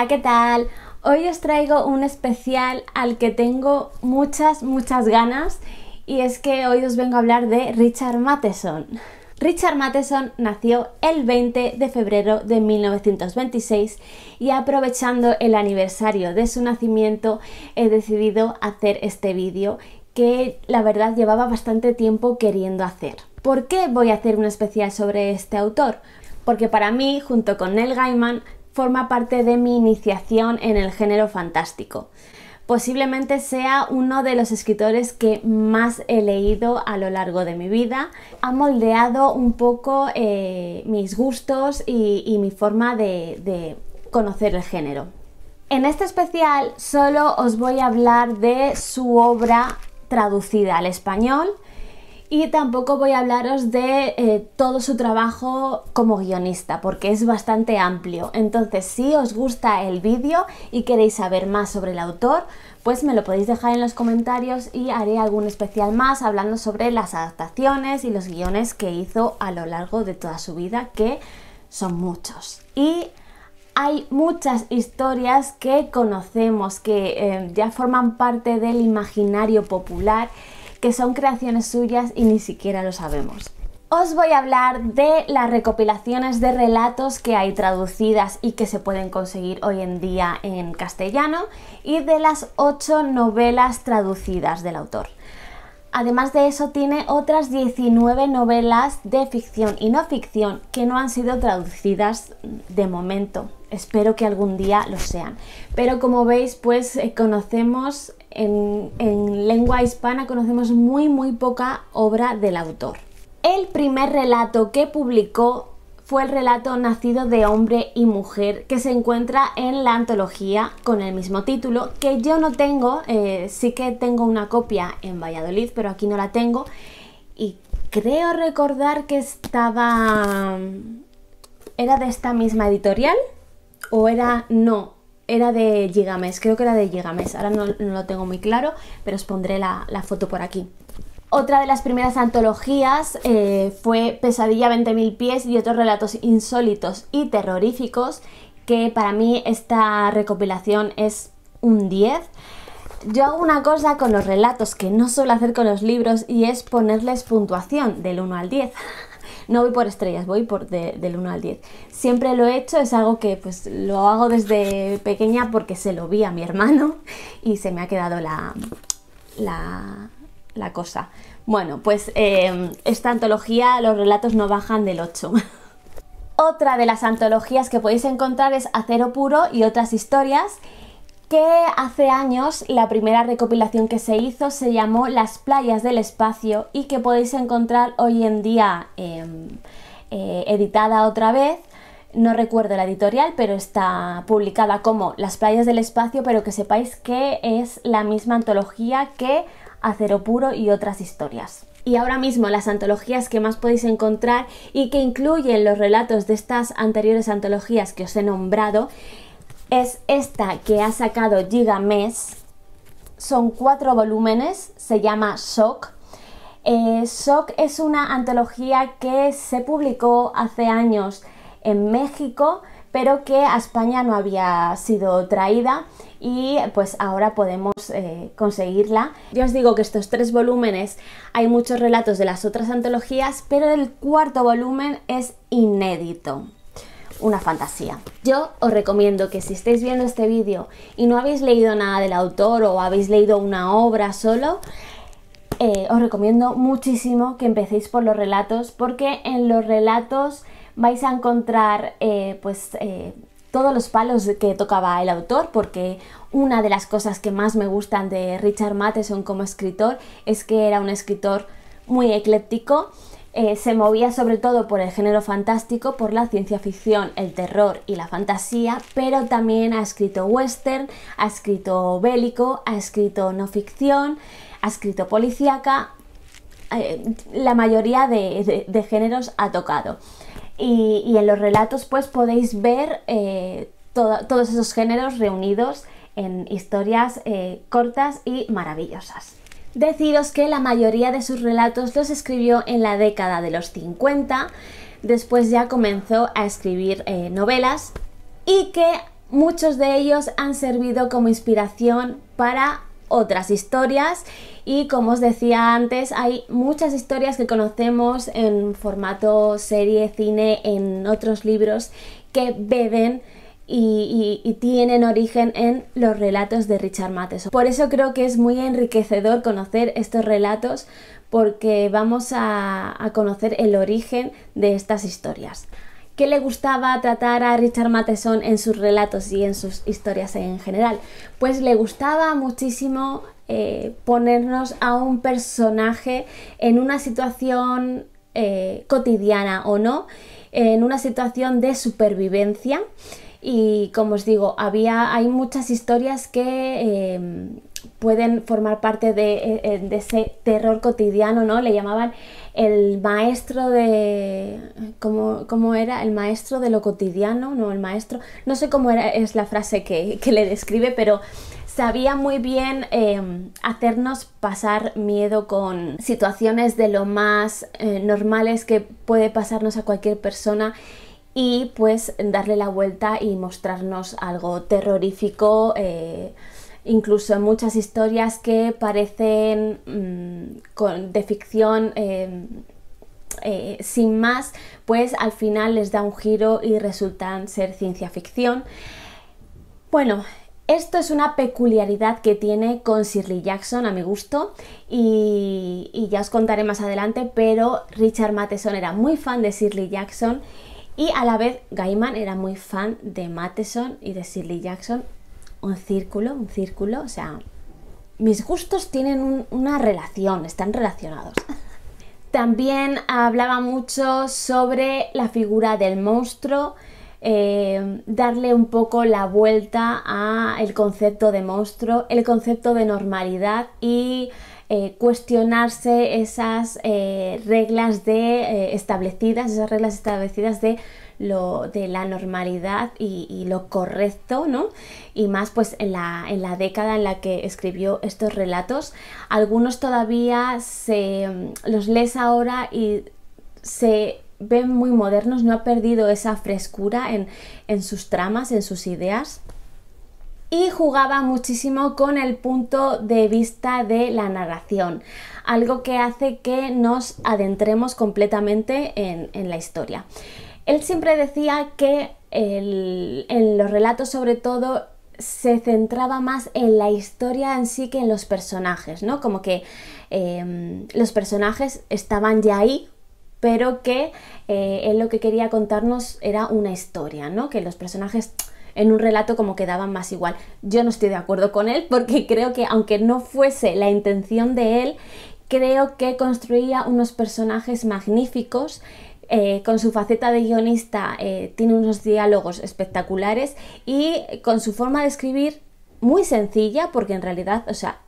Hola, ¿qué tal? Hoy os traigo un especial al que tengo muchas, muchas ganas y es que hoy os vengo a hablar de Richard Matheson. Richard Matheson nació el 20 de febrero de 1926 y aprovechando el aniversario de su nacimiento he decidido hacer este vídeo que la verdad llevaba bastante tiempo queriendo hacer. ¿Por qué voy a hacer un especial sobre este autor? porque para mí, junto con Neil Gaiman, forma parte de mi iniciación en el género fantástico. Posiblemente sea uno de los escritores que más he leído a lo largo de mi vida. Ha moldeado un poco eh, mis gustos y, mi forma de, de conocer el género. En este especial solo os voy a hablar de su obra traducida al español y tampoco voy a hablaros de eh, todo su trabajo como guionista, porque es bastante amplio. Entonces, si os gusta el vídeo y queréis saber más sobre el autor, pues me lo podéis dejar en los comentarios y haré algún especial más hablando sobre las adaptaciones y los guiones que hizo a lo largo de toda su vida, que son muchos. Y hay muchas historias que conocemos, que eh, ya forman parte del imaginario popular que son creaciones suyas y ni siquiera lo sabemos. Os voy a hablar de las recopilaciones de relatos que hay traducidas y que se pueden conseguir hoy en día en castellano y de las ocho novelas traducidas del autor. Además de eso, tiene otras 19 novelas de ficción y no ficción que no han sido traducidas de momento espero que algún día lo sean. Pero como veis, pues eh, conocemos en, lengua hispana, conocemos muy, muy poca obra del autor. El primer relato que publicó fue el relato Nacido de hombre y mujer que se encuentra en la antología con el mismo título, que yo no tengo, eh, sí que tengo una copia en Valladolid, pero aquí no la tengo. Y creo recordar que estaba... era de esta misma editorial, o era, no, era de Gigamesh, creo que era de Gigamesh, ahora no, lo tengo muy claro, pero os pondré la, foto por aquí. Otra de las primeras antologías eh, fue Pesadilla 20.000 pies y otros relatos insólitos y terroríficos, que para mí esta recopilación es un 10. Yo hago una cosa con los relatos que no suelo hacer con los libros y es ponerles puntuación del 1 al 10. No voy por estrellas, voy por del 1 al 10. Siempre lo he hecho, es algo que pues lo hago desde pequeña porque se lo vi a mi hermano y se me ha quedado la, la, cosa. Bueno, pues em, esta antología, los relatos no bajan del 8. Otra de las antologías que podéis encontrar es Acero Puro y otras historias que hace años la primera recopilación que se hizo se llamó Las playas del espacio y que podéis encontrar hoy en día em, eh, editada otra vez. No recuerdo la editorial, pero está publicada como Las playas del espacio, pero que sepáis que es la misma antología que Acero Puro y otras historias. Y ahora mismo las antologías que más podéis encontrar y que incluyen los relatos de estas anteriores antologías que os he nombrado es esta que ha sacado Mess, Son cuatro volúmenes, se llama Shock. Eh, es una antología que se publicó hace años en México, pero que a España no había sido traída y pues ahora podemos eh, conseguirla. Yo os digo que estos tres volúmenes hay muchos relatos de las otras antologías, pero el cuarto volumen es inédito una fantasía. Yo os recomiendo que si estáis viendo este vídeo y no habéis leído nada del autor o habéis leído una obra solo, eh, os recomiendo muchísimo que empecéis por los relatos porque en los relatos vais a encontrar eh, pues eh, todos los palos que tocaba el autor porque una de las cosas que más me gustan de Richard Matheson como escritor es que era un escritor muy ecléptico eh, se movía sobre todo por el género fantástico, por la ciencia ficción, el terror y la fantasía, pero también ha escrito western, ha escrito bélico, ha escrito no ficción, ha escrito policíaca, eh, la mayoría de, géneros ha tocado. Y, en los relatos pues podéis ver eh, todos esos géneros reunidos en historias cortas y maravillosas. Deciros que la mayoría de sus relatos los escribió en la década de los 50, después ya comenzó a escribir eh, novelas y que muchos de ellos han servido como inspiración para otras historias y como os decía antes hay muchas historias que conocemos en formato serie, cine, en otros libros que beben y, tienen origen en los relatos de Richard Matheson. Por eso creo que es muy enriquecedor conocer estos relatos porque vamos a, conocer el origen de estas historias. ¿Qué le gustaba tratar a Richard Matheson en sus relatos y en sus historias en general? Pues le gustaba muchísimo eh, ponernos a un personaje en una situación eh, cotidiana o no, en una situación de supervivencia. Y como os digo, había, hay muchas historias que em, pueden formar parte e, de, ese terror cotidiano, ¿no? Le llamaban el maestro de... ¿cómo, ¿Cómo era? El maestro de lo cotidiano, ¿no? El maestro... No sé cómo era, es la frase que, que le describe, pero sabía muy bien em, hacernos pasar miedo con situaciones de lo más eh, normales que puede pasarnos a cualquier persona y pues darle la vuelta y mostrarnos algo terrorífico. Eh, incluso muchas historias que parecen mm, de ficción eh, eh, sin más, pues al final les da un giro y resultan ser ciencia ficción. Bueno, esto es una peculiaridad que tiene con Shirley Jackson a mi gusto y, ya os contaré más adelante, pero Richard Matheson era muy fan de Shirley Jackson y a la vez Gaiman era muy fan de Matheson y de Shirley Jackson. Un círculo, un círculo, o sea, mis gustos tienen una relación, están relacionados. También hablaba mucho sobre la figura del monstruo, eh, darle un poco la vuelta a el concepto de monstruo, el concepto de normalidad y eh, cuestionarse esas eh, reglas de, eh, establecidas, esas reglas establecidas de lo, de la normalidad y, lo correcto, ¿no? Y más pues en la, década en la que escribió estos relatos. Algunos todavía se mm, los lees ahora y se ven muy modernos, no ha perdido esa frescura en sus tramas, en sus ideas y jugaba muchísimo con el punto de vista de la narración, algo que hace que nos adentremos completamente en, la historia. Él siempre decía que en los relatos sobre todo se centraba más en la historia en sí que en los personajes, ¿no? Como que em, los personajes estaban ya ahí, pero que eh, él lo que quería contarnos era una historia, ¿no? Que los personajes en un relato como que más igual. Yo no estoy de acuerdo con él porque creo que aunque no fuese la intención de él, creo que construía unos personajes magníficos. Eh, con su faceta de guionista eh, tiene unos diálogos espectaculares y con su forma de escribir muy sencilla, porque en realidad, o sea,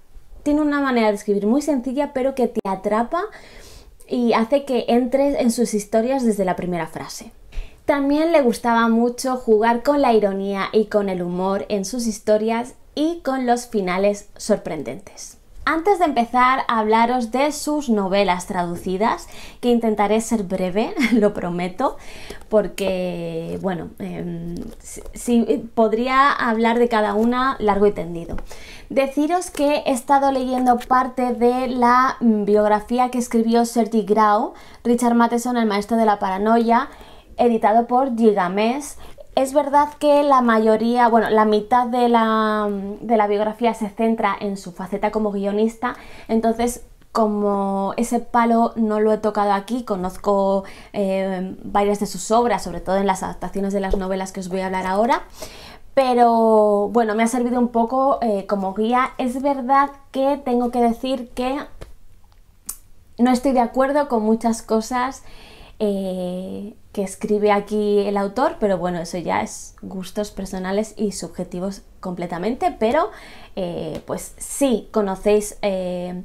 tiene una manera de escribir muy sencilla, pero que te atrapa y hace que entres en sus historias desde la primera frase. También le gustaba mucho jugar con la ironía y con el humor en sus historias y con los finales sorprendentes. Antes de empezar a hablaros de sus novelas traducidas, que intentaré ser breve, lo prometo, porque, bueno, em, si, podría hablar de cada una largo y tendido. Deciros que he estado leyendo parte de la biografía que escribió Sergi Grau, Richard Matheson, el maestro de la paranoia, editado por Gigamesh. Es verdad que la mayoría, bueno, la mitad de la, biografía se centra en su faceta como guionista, entonces como ese palo no lo he tocado aquí, conozco eh, varias de sus obras, sobre todo en las adaptaciones de las novelas que os voy a hablar ahora, pero bueno, me ha servido un poco eh, como guía. Es verdad que tengo que decir que no estoy de acuerdo con muchas cosas eh, que escribe aquí el autor, pero bueno, eso ya es gustos personales y subjetivos completamente, pero eh, pues si conocéis eh,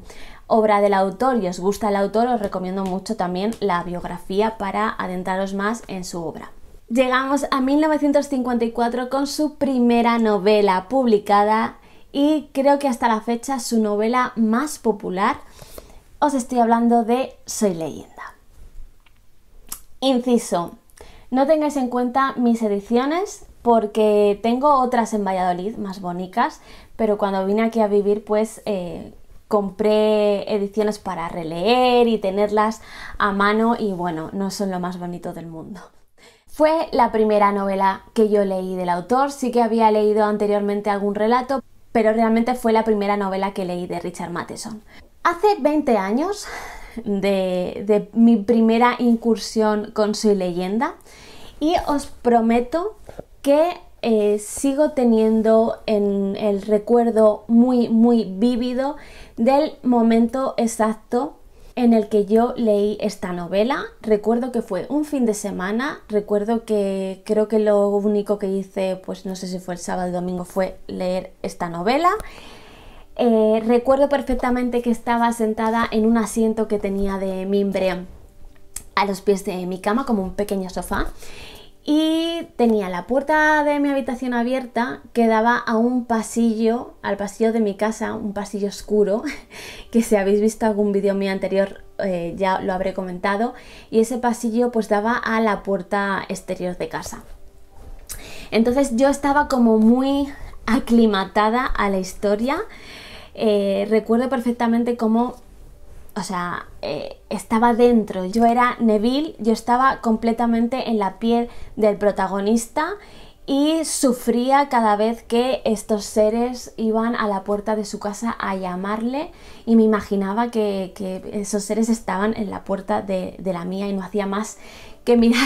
obra del autor y os gusta el autor, os recomiendo mucho también la biografía para adentraros más en su obra. Llegamos a 1954 con su primera novela publicada y creo que hasta la fecha su novela más popular. Os estoy hablando de Soy leyenda. Inciso, no tengáis en cuenta mis ediciones porque tengo otras en Valladolid más bonitas, pero cuando vine aquí a vivir pues eh, compré ediciones para releer y tenerlas a mano y bueno, no son lo más bonito del mundo. Fue la primera novela que yo leí del autor, sí que había leído anteriormente algún relato, pero realmente fue la primera novela que leí de Richard Matheson. Hace 20 años de, mi primera incursión con su Leyenda y os prometo que eh, sigo teniendo en el recuerdo muy muy vívido del momento exacto en el que yo leí esta novela. Recuerdo que fue un fin de semana, recuerdo que creo que lo único que hice, pues no sé si fue el sábado o domingo, fue leer esta novela eh, recuerdo perfectamente que estaba sentada en un asiento que tenía de mimbre a los pies de mi cama, como un pequeño sofá, y tenía la puerta de mi habitación abierta que daba a un pasillo, al pasillo de mi casa, un pasillo oscuro, que si habéis visto algún vídeo mío anterior eh, ya lo habré comentado, y ese pasillo pues daba a la puerta exterior de casa. Entonces yo estaba como muy aclimatada a la historia, eh, recuerdo perfectamente cómo, o sea, eh, estaba dentro, yo era Neville, yo estaba completamente en la piel del protagonista y sufría cada vez que estos seres iban a la puerta de su casa a llamarle y me imaginaba que, esos seres estaban en la puerta de, la mía y no hacía más que mirar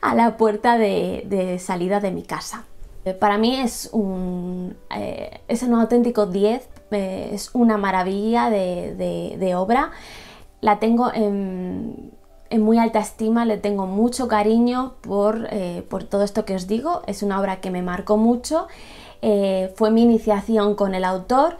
a la puerta de, salida de mi casa. Eh, para mí es un, es un auténtico 10 eh, es una maravilla de, obra. La tengo en, muy alta estima, le tengo mucho cariño eh, por, todo esto que os digo. Es una obra que me marcó mucho, eh, fue mi iniciación con el autor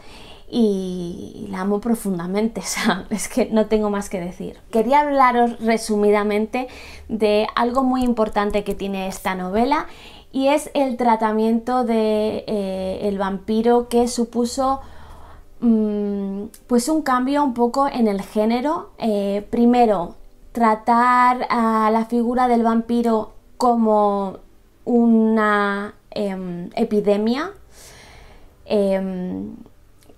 y la amo profundamente, es que no tengo más que decir. Quería hablaros resumidamente de algo muy importante que tiene esta novela y es el tratamiento del de, vampiro que supuso Mm, pues un cambio un poco en el género. Eh, primero, tratar a la figura del vampiro como una em, epidemia em,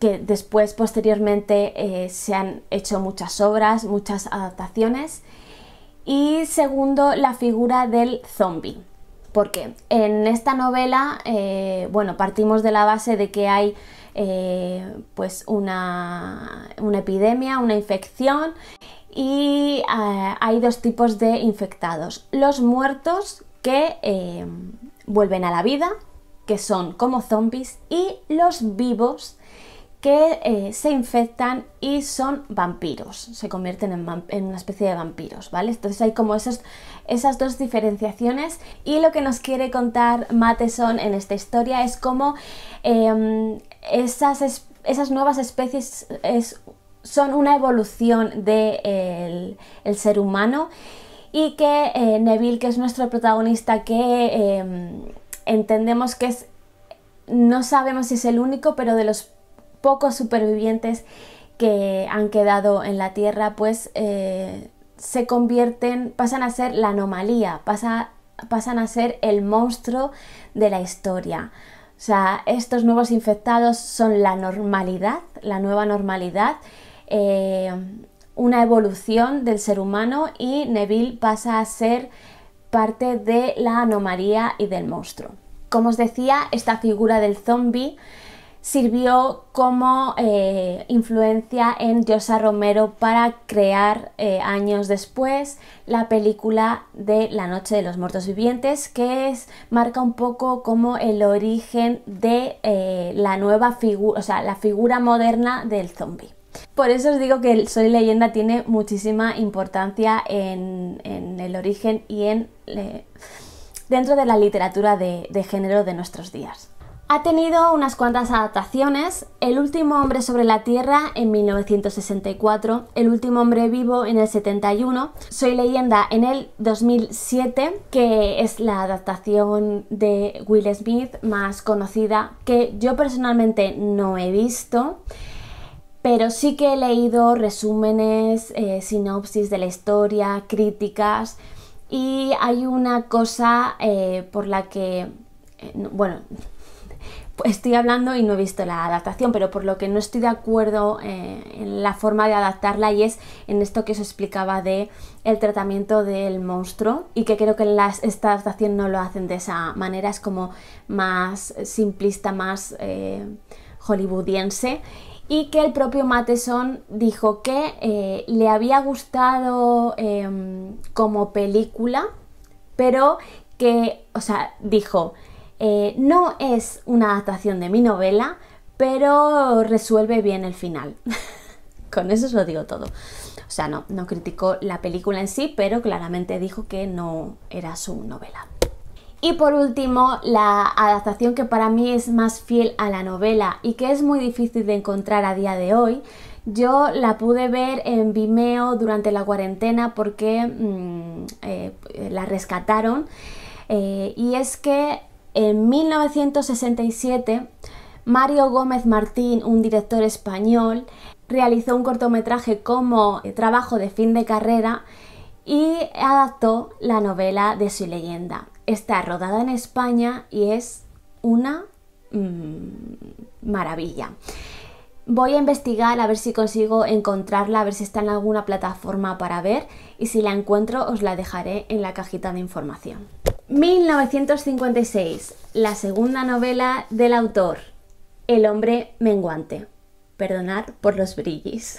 que después posteriormente eh, se han hecho muchas obras, muchas adaptaciones. Y segundo, la figura del zombie. Porque en esta novela, eh, bueno, partimos de la base de que hay eh, pues una, epidemia, una infección y eh, hay dos tipos de infectados. Los muertos que eh, vuelven a la vida, que son como zombies, y los vivos que se infectan y son vampiros, se convierten en, una especie de vampiros, ¿vale? Entonces hay como esas dos diferenciaciones y lo que nos quiere contar Matheson en esta historia es cómo em, esas, nuevas especies son una evolución del de, el ser humano y que eh, Neville, que es nuestro protagonista, que em, entendemos que no sabemos si es el único, pero de los pocos supervivientes que han quedado en la Tierra, pues eh, se convierten, pasan a ser la anomalía, pasan a ser el monstruo de la historia. O sea, estos nuevos infectados son la normalidad, la nueva normalidad, eh, una evolución del ser humano y Neville pasa a ser parte de la anomalía y del monstruo. Como os decía, esta figura del zombi sirvió como eh, influencia en Diosa Romero para crear eh, años después la película de La Noche de los Muertos Vivientes, que es, marca un poco como el origen de eh, la nueva figura, o sea, la figura moderna del zombie. Por eso os digo que el Soy Leyenda tiene muchísima importancia en, el origen y en dentro de la literatura de género de nuestros días. Ha tenido unas cuantas adaptaciones, El último hombre sobre la Tierra en 1964, El último hombre vivo en el 71, Soy leyenda en el 2007, que es la adaptación de Will Smith más conocida que yo personalmente no he visto pero sí que he leído resúmenes, eh, sinopsis de la historia, críticas y hay una cosa eh, por la que, eh, bueno, estoy hablando y no he visto la adaptación, pero por lo que no estoy de acuerdo eh, en la forma de adaptarla y es en esto que os explicaba de el tratamiento del monstruo y que creo que esta adaptación no lo hacen de esa manera, es como más simplista, más eh, hollywoodiense y que el propio Matteson dijo que eh, le había gustado em, como película, pero que, o sea, dijo, eh, no es una adaptación de mi novela, pero resuelve bien el final. Con eso os lo digo todo. O sea, no, no criticó la película en sí, pero claramente dijo que no era su novela. Y por último, la adaptación que para mí es más fiel a la novela y que es muy difícil de encontrar a día de hoy. Yo la pude ver en Vimeo durante la cuarentena porque mm, eh, la rescataron. Eh, y es que en 1967, Mario Gómez Martín, un director español, realizó un cortometraje como eh, trabajo de fin de carrera y adaptó la novela de su leyenda. Está rodada en España y es una mm, maravilla. Voy a investigar a ver si consigo encontrarla, a ver si está en alguna plataforma para ver y si la encuentro os la dejaré en la cajita de información. 1956, la segunda novela del autor, El hombre menguante. Perdonad por los brillis.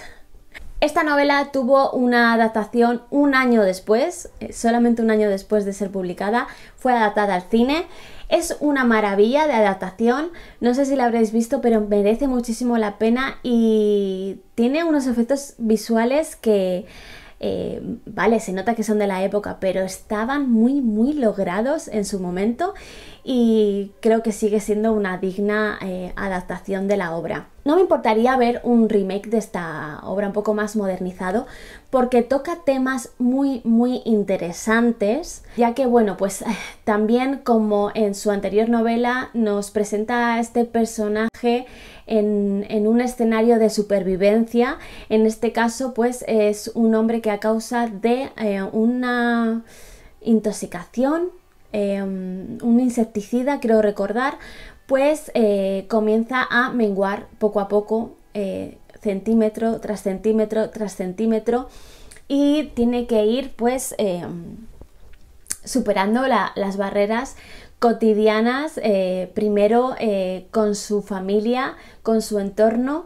Esta novela tuvo una adaptación un año después, eh, solamente un año después de ser publicada, fue adaptada al cine. Es una maravilla de adaptación, no sé si la habréis visto, pero merece muchísimo la pena y tiene unos efectos visuales que eh, vale, se nota que son de la época, pero estaban muy, muy logrados en su momento y creo que sigue siendo una digna eh, adaptación de la obra. No me importaría ver un remake de esta obra un poco más modernizado porque toca temas muy muy interesantes ya que bueno pues también como en su anterior novela nos presenta a este personaje en, un escenario de supervivencia en este caso pues es un hombre que a causa de eh, una intoxicación Em, un insecticida, creo recordar, pues eh, comienza a menguar poco a poco, eh, centímetro tras centímetro tras centímetro, y tiene que ir pues em, superando las barreras cotidianas, eh, primero con su familia, con su entorno,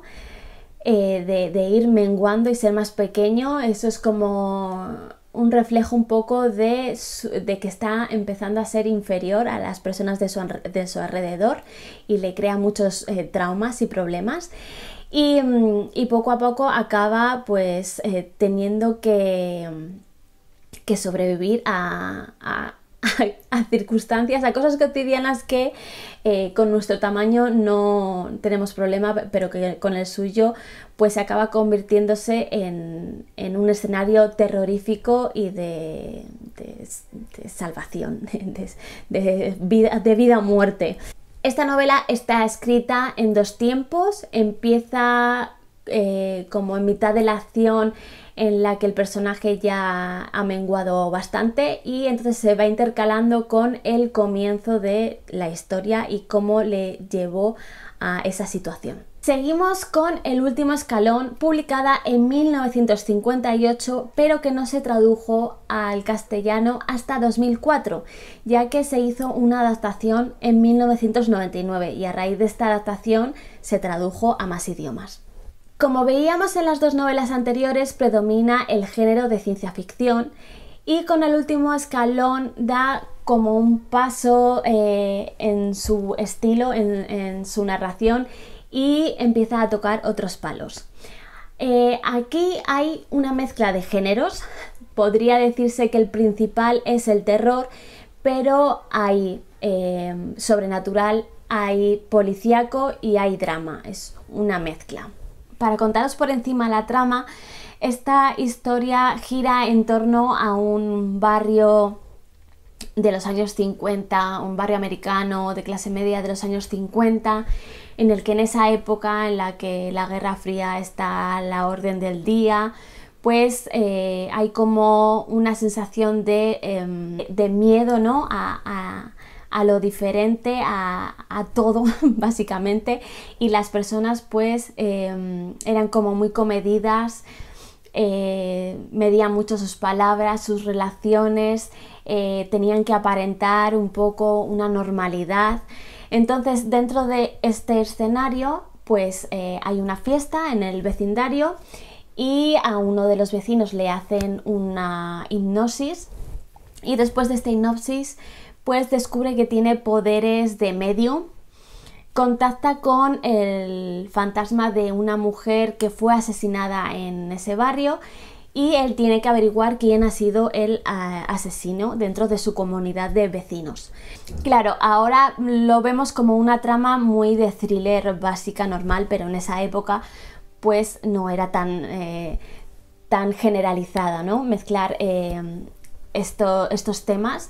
de, ir menguando y ser más pequeño. Eso es como un reflejo un poco de, que está empezando a ser inferior a las personas de su, alrededor y le crea muchos eh, traumas y problemas. Mm, y, poco a poco acaba pues eh, teniendo que, que sobrevivir a, a circunstancias, a cosas cotidianas que eh, con nuestro tamaño no tenemos problema, pero que con el suyo pues se acaba convirtiéndose en, un escenario terrorífico y de, salvación, de, vida, de vida o muerte. Esta novela está escrita en dos tiempos, empieza eh, como en mitad de la acción en la que el personaje ya ha menguado bastante y entonces se va intercalando con el comienzo de la historia y cómo le llevó a esa situación. Seguimos con El último escalón, publicada en 1958, pero que no se tradujo al castellano hasta 2004, ya que se hizo una adaptación en 1999 y a raíz de esta adaptación se tradujo a más idiomas. Como veíamos en las dos novelas anteriores, predomina el género de ciencia ficción y con el último escalón da como un paso eh, en su estilo, en, su narración y empieza a tocar otros palos. Eh, aquí hay una mezcla de géneros, podría decirse que el principal es el terror, pero hay eh, sobrenatural, hay policíaco y hay drama, es una mezcla. Para contaros por encima la trama, esta historia gira en torno a un barrio de los años 50, un barrio americano de clase media de los años 50, en el que en esa época en la que la Guerra Fría está a la orden del día, pues eh, hay como una sensación de, em, miedo ¿no? a, a lo diferente, a, todo básicamente y las personas pues em, eran como muy comedidas, eh, medían mucho sus palabras, sus relaciones, eh, tenían que aparentar un poco una normalidad. Entonces dentro de este escenario pues eh, hay una fiesta en el vecindario y a uno de los vecinos le hacen una hipnosis y después de esta hipnosis pues descubre que tiene poderes de medio. Contacta con el fantasma de una mujer que fue asesinada en ese barrio y él tiene que averiguar quién ha sido el ah, asesino dentro de su comunidad de vecinos. Claro, ahora lo vemos como una trama muy de thriller básica, normal, pero en esa época pues no era tan, eh, tan generalizada, ¿no? Mezclar eh, estos temas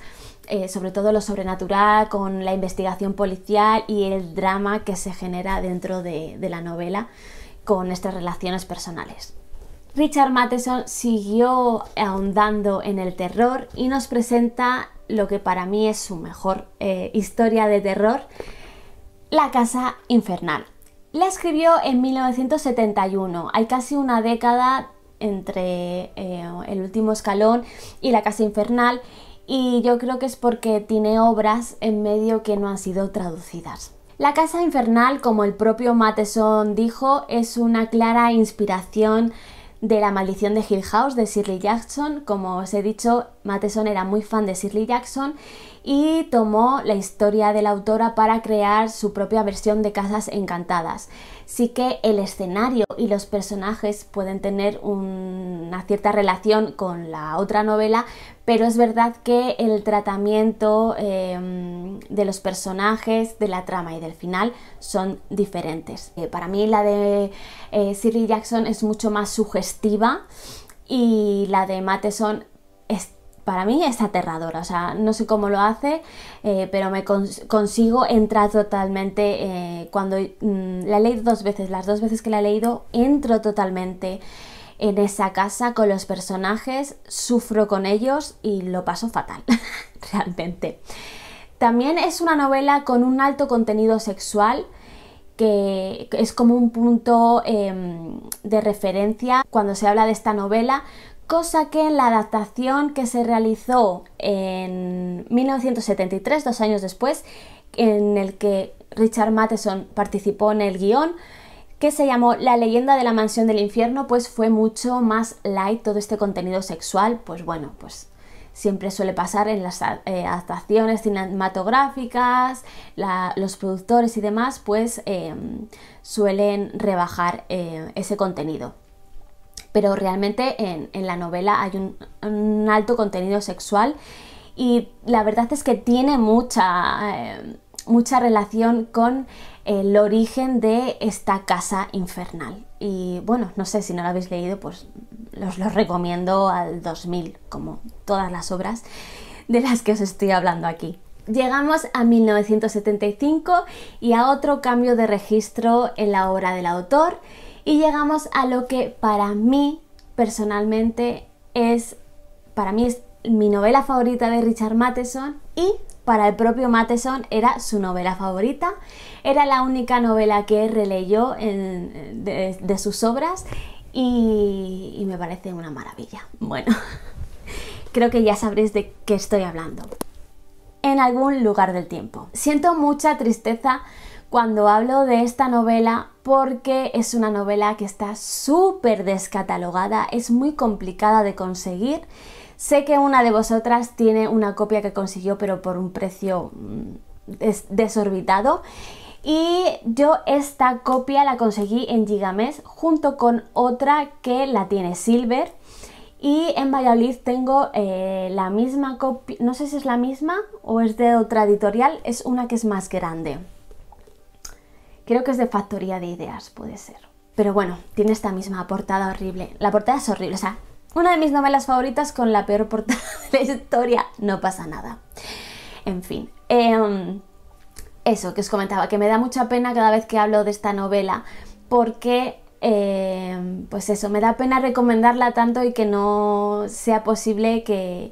eh, sobre todo lo sobrenatural, con la investigación policial y el drama que se genera dentro de, la novela con estas relaciones personales. Richard Matheson siguió ahondando en el terror y nos presenta lo que para mí es su mejor eh, historia de terror, La Casa Infernal. La escribió en 1971, hay casi una década entre eh, El último escalón y La Casa Infernal y yo creo que es porque tiene obras en medio que no han sido traducidas. La Casa Infernal, como el propio Matheson dijo, es una clara inspiración de La maldición de Hill House de Shirley Jackson. Como os he dicho, Matheson era muy fan de Shirley Jackson y tomó la historia de la autora para crear su propia versión de Casas Encantadas. Sí que el escenario y los personajes pueden tener una cierta relación con la otra novela, pero es verdad que el tratamiento em, de los personajes, de la trama y del final son diferentes. Eh, para mí la de eh, Jackson es mucho más sugestiva y la de Matheson es, para mí es aterradora, o sea, no sé cómo lo hace, eh, pero me consigo entrar totalmente, eh, cuando mm, la he leído dos veces, las dos veces que la he leído, entro totalmente en esa casa con los personajes, sufro con ellos y lo paso fatal, realmente. También es una novela con un alto contenido sexual que es como un punto em, de referencia cuando se habla de esta novela, cosa que en la adaptación que se realizó en 1973, dos años después, en el que Richard Matheson participó en el guión, que se llamó La leyenda de la mansión del infierno, pues fue mucho más light todo este contenido sexual, pues bueno, pues siempre suele pasar en las eh, actuaciones cinematográficas, los productores y demás, pues em, suelen rebajar em, ese contenido. Pero realmente en, la novela hay un, alto contenido sexual y la verdad es que tiene mucha, em, mucha relación con el origen de esta casa infernal. Y bueno, no sé si no lo habéis leído, pues los lo recomiendo al 2000, como todas las obras de las que os estoy hablando aquí. Llegamos a 1975 y a otro cambio de registro en la obra del autor y llegamos a lo que para mí personalmente es, para mí es mi novela favorita de Richard Matheson y para el propio Matheson era su novela favorita era la única novela que releyó de, sus obras y, y me parece una maravilla. Bueno, creo que ya sabréis de qué estoy hablando. En algún lugar del tiempo. Siento mucha tristeza cuando hablo de esta novela porque es una novela que está súper descatalogada, es muy complicada de conseguir. Sé que una de vosotras tiene una copia que consiguió pero por un precio mm, desorbitado y yo esta copia la conseguí en Gigames junto con otra que la tiene Silver. Y en Valladolid tengo eh, la misma copia, no sé si es la misma o es de otra editorial, es una que es más grande. Creo que es de Factoría de Ideas, puede ser. Pero bueno, tiene esta misma portada horrible. La portada es horrible, o sea, una de mis novelas favoritas con la peor portada de la historia, no pasa nada. En fin. Em, eso que os comentaba, que me da mucha pena cada vez que hablo de esta novela, porque eh, pues eso, me da pena recomendarla tanto y que no sea posible que,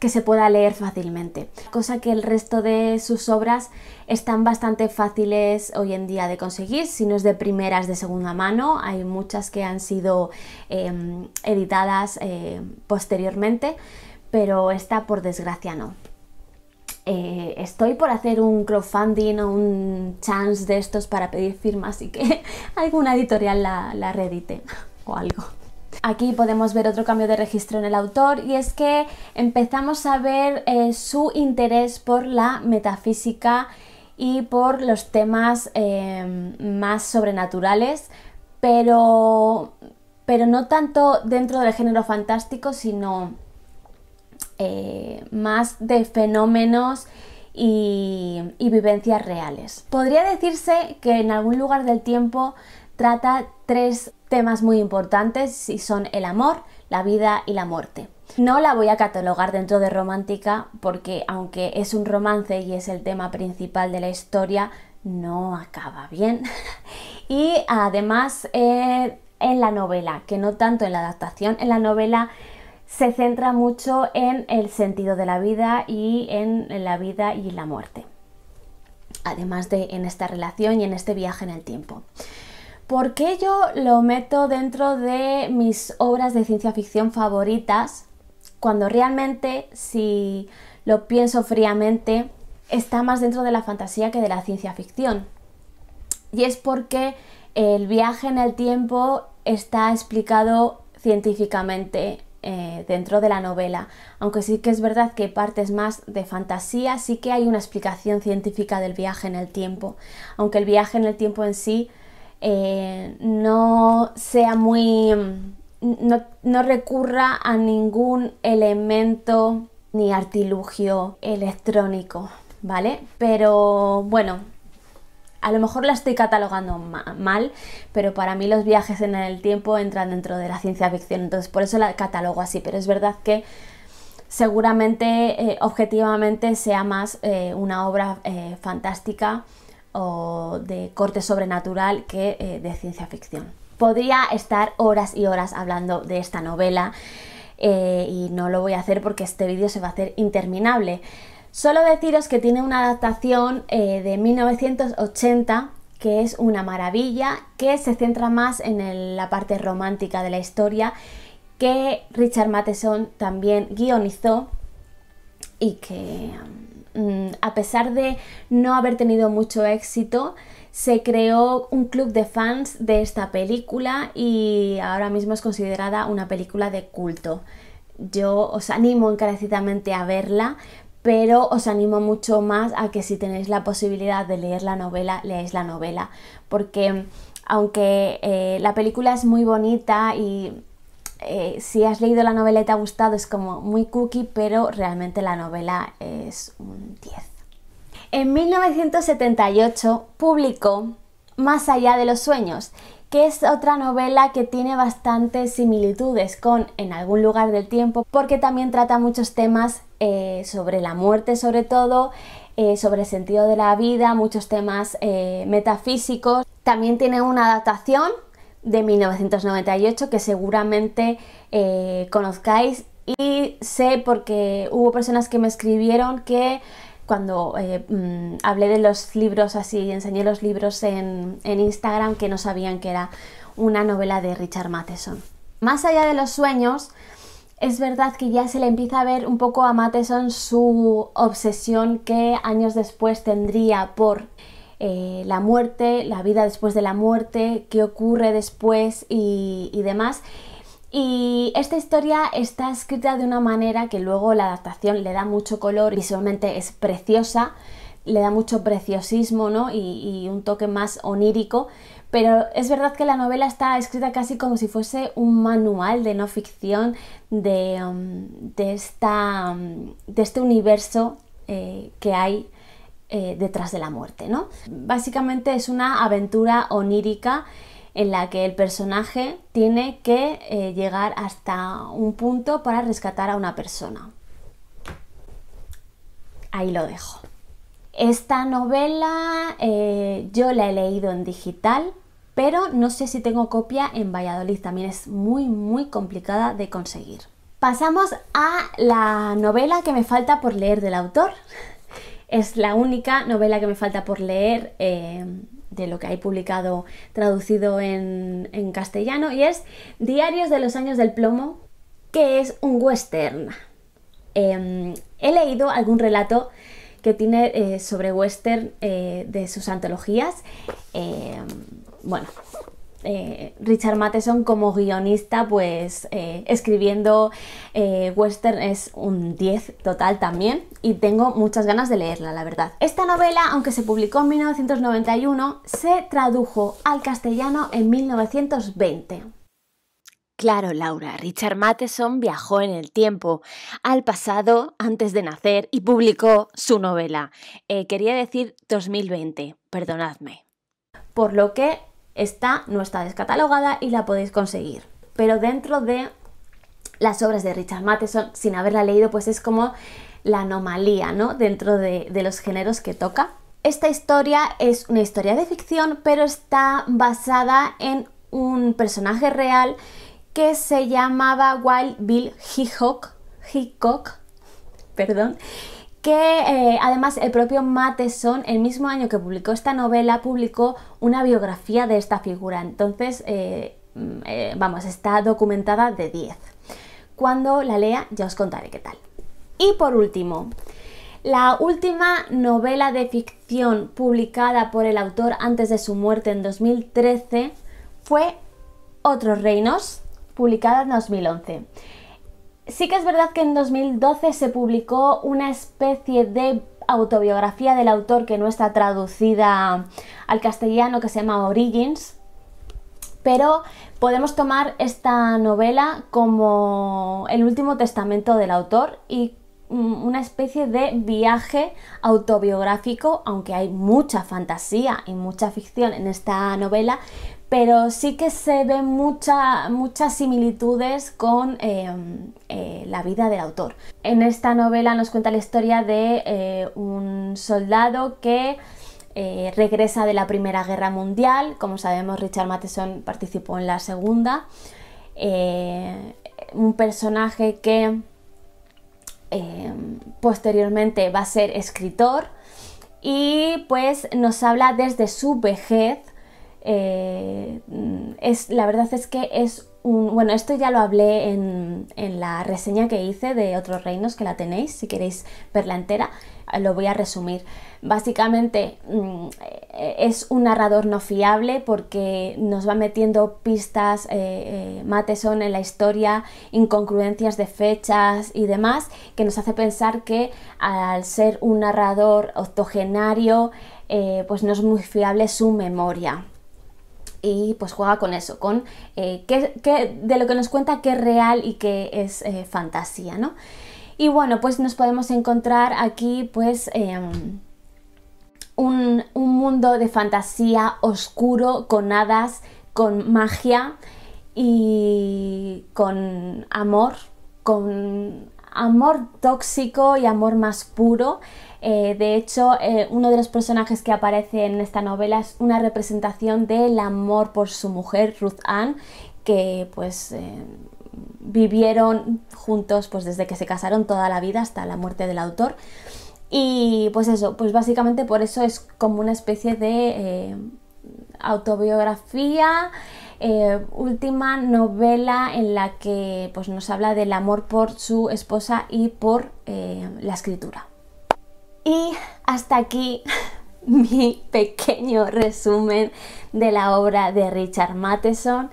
que se pueda leer fácilmente, cosa que el resto de sus obras están bastante fáciles hoy en día de conseguir, si no es de primeras de segunda mano, hay muchas que han sido em, editadas eh, posteriormente, pero esta por desgracia no. Eh, estoy por hacer un crowdfunding o un chance de estos para pedir firmas y que alguna editorial la, redite reedite o algo. Aquí podemos ver otro cambio de registro en el autor y es que empezamos a ver eh, su interés por la metafísica y por los temas eh, más sobrenaturales, pero, pero no tanto dentro del género fantástico, sino eh, más de fenómenos y, vivencias reales. Podría decirse que en algún lugar del tiempo trata tres temas muy importantes y son el amor, la vida y la muerte. No la voy a catalogar dentro de romántica porque aunque es un romance y es el tema principal de la historia, no acaba bien. y además eh, en la novela, que no tanto en la adaptación, en la novela se centra mucho en el sentido de la vida y en la vida y la muerte, además de en esta relación y en este viaje en el tiempo. ¿Por qué yo lo meto dentro de mis obras de ciencia ficción favoritas cuando realmente, si lo pienso fríamente, está más dentro de la fantasía que de la ciencia ficción? Y es porque el viaje en el tiempo está explicado científicamente eh, dentro de la novela. Aunque sí que es verdad que partes más de fantasía, sí que hay una explicación científica del viaje en el tiempo. Aunque el viaje en el tiempo en sí eh, no sea muy... Mm, no recurra a ningún elemento ni artilugio electrónico, ¿vale? Pero bueno, a lo mejor la estoy catalogando mal, pero para mí los viajes en el tiempo entran dentro de la ciencia ficción, entonces por eso la catalogo así, pero es verdad que seguramente eh, objetivamente sea más eh, una obra eh, fantástica o de corte sobrenatural que de ciencia ficción. Podría estar horas y horas hablando de esta novela y no lo voy a hacer porque este vídeo se va a hacer interminable. Solo deciros que tiene una adaptación eh, de 1980 que es una maravilla, que se centra más en la parte romántica de la historia, que Richard Matheson también guionizó y que mm, a pesar de no haber tenido mucho éxito, se creó un club de fans de esta película y ahora mismo es considerada una película de culto. Yo os animo encarecidamente a verla pero os animo mucho más a que si tenéis la posibilidad de leer la novela, leáis la novela, porque aunque eh, la película es muy bonita y eh, si has leído la novela y te ha gustado es como muy cookie, pero realmente la novela es un 10. En 1978 publicó Más allá de los sueños, que es otra novela que tiene bastantes similitudes con En algún lugar del tiempo, porque también trata muchos temas eh, sobre la muerte sobre todo, eh, sobre el sentido de la vida, muchos temas eh, metafísicos. También tiene una adaptación de 1998 que seguramente conozcáis y sé porque hubo personas que me escribieron que cuando eh, mm, hablé de los libros así, enseñé los libros en, Instagram que no sabían que era una novela de Richard Matheson. Más allá de los sueños, es verdad que ya se le empieza a ver un poco a Matheson su obsesión que años después tendría por eh, la muerte, la vida después de la muerte, qué ocurre después y demás. Y esta historia está escrita de una manera que luego la adaptación le da mucho color, visualmente es preciosa, le da mucho preciosismo y, un toque más onírico, pero es verdad que la novela está escrita casi como si fuese un manual de no ficción de, um, um, este universo eh, que hay eh, detrás de la muerte. ¿no? Básicamente es una aventura onírica en la que el personaje tiene que eh, llegar hasta un punto para rescatar a una persona. Ahí lo dejo. Esta novela eh, yo la he leído en digital, pero no sé si tengo copia en Valladolid, también es muy muy complicada de conseguir. Pasamos a la novela que me falta por leer del autor. Es la única novela que me falta por leer eh, de lo que hay publicado traducido en, castellano y es Diarios de los años del plomo, que es un western. Em, he leído algún relato que tiene eh, sobre western eh, de sus antologías. Em, bueno, eh, Richard Matheson como guionista, pues eh, escribiendo eh, western es un 10 total también y tengo muchas ganas de leerla, la verdad. Esta novela, aunque se publicó en 1991, se tradujo al castellano en 1920. Claro, Laura, Richard Matheson viajó en el tiempo, al pasado, antes de nacer, y publicó su novela. quería decir 2020, perdonadme. Por lo que esta no está descatalogada y la podéis conseguir. Pero dentro de las obras de Richard Matheson, sin haberla leído, pues es como la anomalía, ¿no? Dentro de, los géneros que toca. Esta historia es una historia de ficción, pero está basada en un personaje real que se llamaba Wild Bill Hickok, Hickok perdón, que eh, además el propio Matheson, el mismo año que publicó esta novela, publicó una biografía de esta figura. Entonces, eh, mm, eh, vamos, está documentada de 10. Cuando la lea ya os contaré qué tal. Y por último, la última novela de ficción publicada por el autor antes de su muerte en 2013 fue Otros Reinos, publicada en 2011. Sí que es verdad que en 2012 se publicó una especie de autobiografía del autor que no está traducida al castellano, que se llama Origins, pero podemos tomar esta novela como el último testamento del autor y una especie de viaje autobiográfico, aunque hay mucha fantasía y mucha ficción en esta novela, pero sí que se ven muchas similitudes con em, eh, la vida del autor. En esta novela nos cuenta la historia de eh, un soldado que eh, regresa de la Primera Guerra Mundial, como sabemos Richard Matheson participó en la Segunda, un personaje que Em, posteriormente va a ser escritor y pues nos habla desde su vejez eh, la verdad es que es un... Bueno, esto ya lo hablé en, la reseña que hice de Otros Reinos, que la tenéis, si queréis verla entera, eh, lo voy a resumir. Básicamente mm, es un narrador no fiable porque nos va metiendo pistas, eh, eh en la historia, incongruencias de fechas y demás, que nos hace pensar que al ser un narrador octogenario, pues no es muy fiable su memoria y pues juega con eso, con eh, qué, de lo que nos cuenta qué es real y qué es eh, fantasía, ¿no? Y bueno, pues nos podemos encontrar aquí pues em, un, un, mundo de fantasía oscuro, con hadas, con magia y con amor, con amor tóxico y amor más puro. Eh, de hecho, eh, uno de los personajes que aparece en esta novela es una representación del amor por su mujer, Ruth Ann, que pues eh, vivieron juntos pues desde que se casaron toda la vida hasta la muerte del autor. Y pues eso, pues básicamente por eso es como una especie de autobiografía, última novela en la que pues, nos habla del amor por su esposa y por la escritura. Y hasta aquí mi pequeño resumen de la obra de Richard Matheson.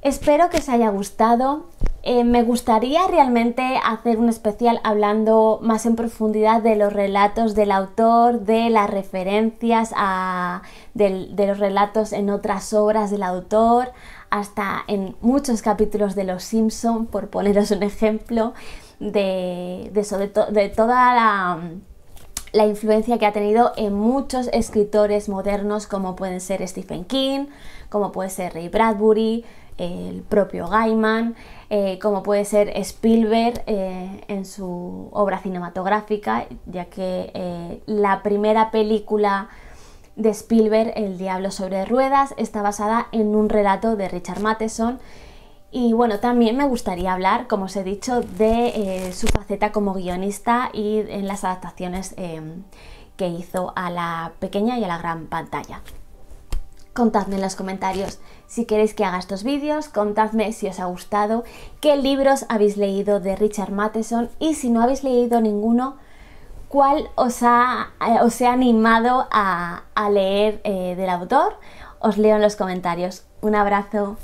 Espero que os haya gustado. Eh, me gustaría realmente hacer un especial hablando más en profundidad de los relatos del autor, de las referencias a, de, los relatos en otras obras del autor, hasta en muchos capítulos de Los Simpson, por poneros un ejemplo, de, de todo de toda la la influencia que ha tenido en muchos escritores modernos como pueden ser Stephen King, como puede ser Ray Bradbury, el propio Gaiman, eh, como puede ser Spielberg eh, en su obra cinematográfica, ya que eh, la primera película de Spielberg, El Diablo sobre Ruedas, está basada en un relato de Richard Matheson y bueno, también me gustaría hablar, como os he dicho, de eh, su faceta como guionista y en las adaptaciones em, que hizo a la pequeña y a la gran pantalla. Contadme en los comentarios si queréis que haga estos vídeos, contadme si os ha gustado, qué libros habéis leído de Richard Matheson y si no habéis leído ninguno, cuál os ha, eh, os ha animado a leer eh, del autor. Os leo en los comentarios. Un abrazo.